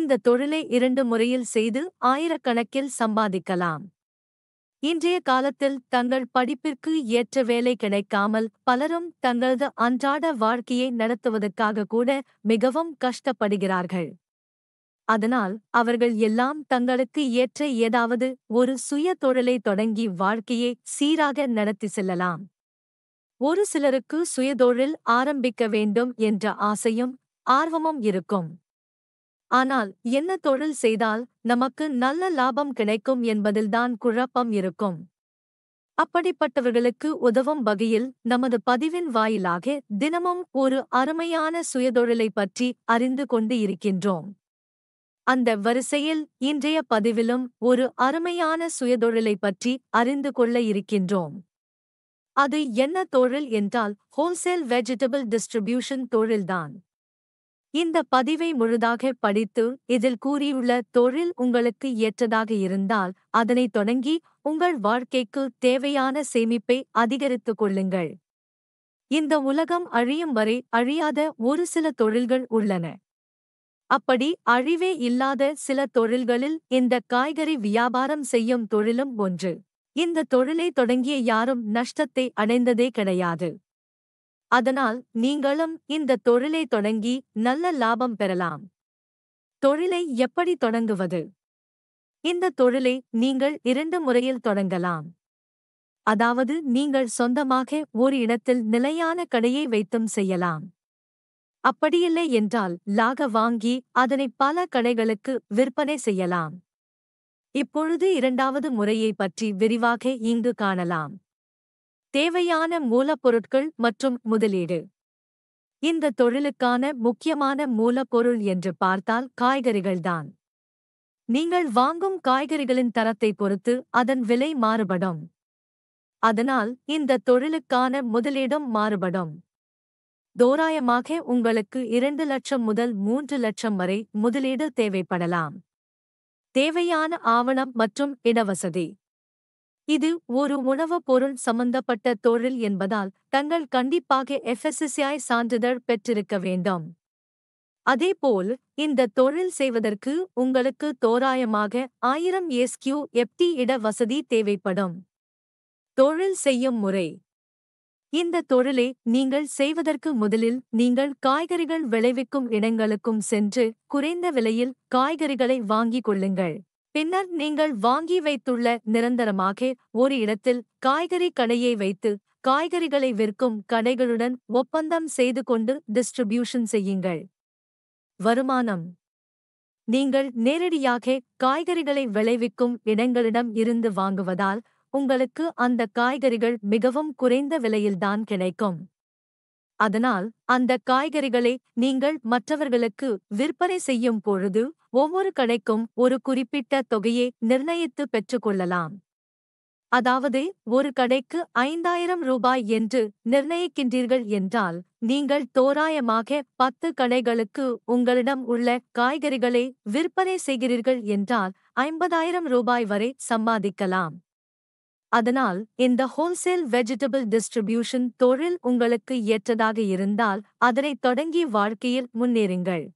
இந்த தொழிலை இரண்டு முறையில் செய்து ஆயிரக்கணக்கில் சம்பாதிக்கலாம் இன்றைய காலத்தில் தங்கள் படிப்பிற்கு ஏற்ற வேலை கிடைக்காமல் பலரும் தங்களது அன்றாட வாழ்க்கையை நடத்துவதற்காக கூட மிகவும் கஷ்டப்படுகிறார்கள் அதனால் அவர்கள் எல்லாம் தங்களுக்கு ஏற்ற ஏதாவது ஒரு சுய தொழிலை தொடங்கி வாழ்க்கையை சீராக நடத்தி செல்லலாம் ஒரு சிலருக்கு சுயதொழில் ஆரம்பிக்க வேண்டும் என்ற ஆசையும் ஆர்வமும் இருக்கும் ஆனால் என்ன தொழில் செய்தால் நமக்கு நல்ல லாபம் கிடைக்கும் என்பதில்தான் குழப்பம் இருக்கும் அப்படிப்பட்டவர்களுக்கு உதவும் வகையில் நமது பதிவின் வாயிலாக தினமும் ஒரு அருமையான சுயதொழிலை பற்றி அறிந்து கொண்டு இருக்கின்றோம் அந்த வரிசையில் இன்றைய பதிவிலும் ஒரு அருமையான சுயதொழிலை பற்றி அறிந்து கொள்ள இருக்கின்றோம் அது என்ன தொழில் என்றால் ஹோல்சேல் வெஜிடபிள் டிஸ்ட்ரிபியூஷன் தொழில்தான் இந்த பதிவை முழுதாக படித்து இதில் கூறியுள்ள தொழில் உங்களுக்கு ஏற்றதாக இருந்தால் அதனை தொடங்கி உங்கள் வாழ்க்கைக்கு தேவையான சேமிப்பை அதிகரித்துக் கொள்ளுங்கள் இந்த உலகம் அழியும் வரை அழியாத ஒரு சில தொழில்கள் உள்ளன அப்படி அழிவே இல்லாத சில தொழில்களில் இந்த காய்கறி வியாபாரம் செய்யும் தொழிலும் ஒன்று இந்த தொழிலை தொடங்கிய யாரும் நஷ்டத்தை அடைந்ததே கிடையாது அதனால் நீங்களும் இந்த தொழிலை தொடங்கி நல்ல லாபம் பெறலாம் தொழிலை எப்படி தொடங்குவது இந்த தொழிலை நீங்கள் இரண்டு முறையில் தொடங்கலாம் அதாவது நீங்கள் சொந்தமாக ஒரு இடத்தில் நிலையான கடையை வைத்தும் செய்யலாம் அப்படியில்லை என்றால் லாக வாங்கி அதனை பல கடைகளுக்கு விற்பனை செய்யலாம் இப்பொழுது இரண்டாவது முறையை பற்றி விரிவாக இங்கு காணலாம் தேவையான மூலப்பொருட்கள் மற்றும் முதலீடு இந்த தொழிலுக்கான முக்கியமான மூலப்பொருள் என்று பார்த்தால் காய்கறிகள்தான் நீங்கள் வாங்கும் காய்கறிகளின் தரத்தை பொறுத்து அதன் விலை மாறுபடும் அதனால் இந்த தொழிலுக்கான முதலீடும் மாறுபடும் தோராயமாக உங்களுக்கு இரண்டு லட்சம் முதல் மூன்று லட்சம் வரை முதலீடு தேவைப்படலாம் தேவையான ஆவணம் மற்றும் இடவசதி இது ஒரு உணவுப் பொருள் சம்பந்தப்பட்ட தொழில் என்பதால் தங்கள் கண்டிப்பாக எஃப்எஸ்எஸ்ஐ சான்றிதழ் பெற்றிருக்க வேண்டும் அதேபோல் இந்த தொழில் செய்வதற்கு உங்களுக்கு தோராயமாக ஆயிரம் எஸ்கியூ எப்டி இட வசதி தேவைப்படும் தொழில் செய்யும் முறை இந்த தொழிலை நீங்கள் செய்வதற்கு முதலில் நீங்கள் காய்கறிகள் விளைவிக்கும் இடங்களுக்கும் சென்று குறைந்த விலையில் காய்கறிகளை வாங்கிக் கொள்ளுங்கள் பின்னர் நீங்கள் வாங்கி வைத்துள்ள நிரந்தரமாக ஒரு இடத்தில் காய்கறி கடையை வைத்து காய்கறிகளை விற்கும் கடைகளுடன் ஒப்பந்தம் செய்து கொண்டு டிஸ்ட்ரிபியூஷன் செய்யுங்கள் வருமானம் நீங்கள் நேரடியாக காய்கறிகளை விளைவிக்கும் இடங்களிடம் இருந்து வாங்குவதால் உங்களுக்கு அந்த காய்கறிகள் மிகவும் குறைந்த விலையில்தான் கிடைக்கும் அதனால் அந்த காய்கறிகளை நீங்கள் மற்றவர்களுக்கு விற்பனை செய்யும் பொழுது ஒவ்வொரு கடைக்கும் ஒரு குறிப்பிட்ட தொகையை நிர்ணயித்து பெற்றுக்கொள்ளலாம் அதாவது ஒரு கடைக்கு ஐந்தாயிரம் ரூபாய் என்று நிர்ணயிக்கின்றீர்கள் என்றால் நீங்கள் தோராயமாக பத்து கடைகளுக்கு உங்களிடம் உள்ள காய்கறிகளை விற்பனை செய்கிறீர்கள் என்றால் ஐம்பதாயிரம் ரூபாய் வரை சம்பாதிக்கலாம் அதனால் இந்த ஹோல்சேல் வெஜிடபிள் டிஸ்ட்ரிபியூஷன் தொழில் உங்களுக்கு ஏற்றதாக இருந்தால் அதனை தொடங்கி வாழ்க்கையில் முன்னேறுங்கள்